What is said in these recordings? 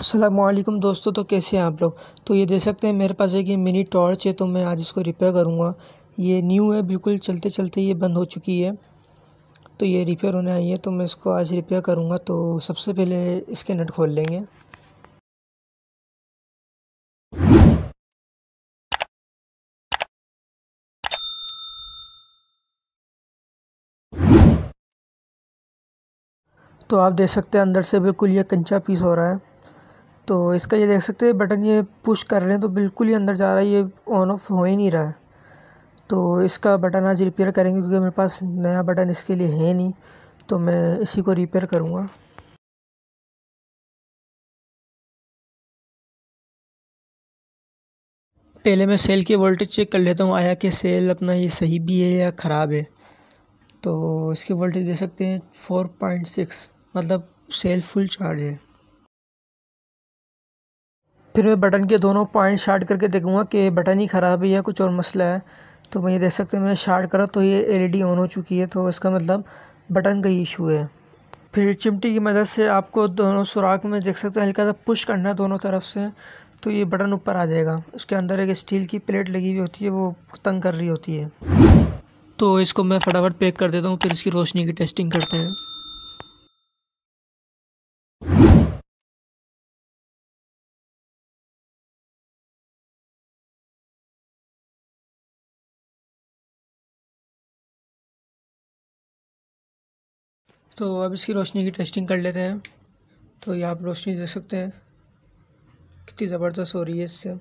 असलम दोस्तों तो कैसे हैं आप लोग तो ये देख सकते हैं मेरे पास एक ये मिनी टॉर्च है तो मैं आज इसको रिपेयर करूँगा ये न्यू है बिल्कुल चलते चलते ये बंद हो चुकी है तो ये रिपेयर होने आई है तो मैं इसको आज रिपेयर करूँगा तो सबसे पहले इसके नट खोल लेंगे तो आप देख सकते हैं अंदर से बिल्कुल ये कंचा पीस हो रहा है तो इसका ये देख सकते हैं बटन ये पुश कर रहे हैं तो बिल्कुल ही अंदर जा रहा है ये ऑन ऑफ हो ही नहीं रहा है तो इसका बटन आज रिपेयर करेंगे क्योंकि मेरे पास नया बटन इसके लिए है नहीं तो मैं इसी को रिपेयर करूँगा पहले मैं सेल की वोल्टेज चेक कर लेता हूँ आया कि सेल अपना ये सही भी है या ख़राब है तो इसकी वोल्टेज दे सकते हैं फोर पॉइंट सिक्स मतलब सेल फुल चार्ज है फिर मैं बटन के दोनों पॉइंट शार्ट करके देखूँगा कि बटन ही ख़राब है या कुछ और मसला है तो मैं ये देख सकते हैं मैंने शार्ट करा तो ये एलईडी ऑन e हो चुकी है तो इसका मतलब बटन का ही इशू है फिर चिमटी की मदद से आपको दोनों सुराख में देख सकते हैं हल्का सा पुश करना है दोनों तरफ से तो ये बटन ऊपर आ जाएगा उसके अंदर एक स्टील की प्लेट लगी हुई होती है वो तंग कर रही होती है तो इसको मैं फटाफट पैक कर देता हूँ फिर इसकी रोशनी की टेस्टिंग करते हैं तो अब इसकी रोशनी की टेस्टिंग कर लेते हैं तो ये आप रोशनी देख सकते हैं कितनी ज़बरदस्त हो रही है इससे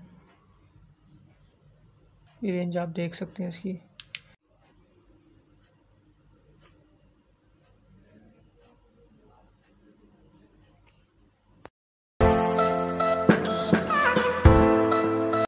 रेंज आप देख सकते हैं इसकी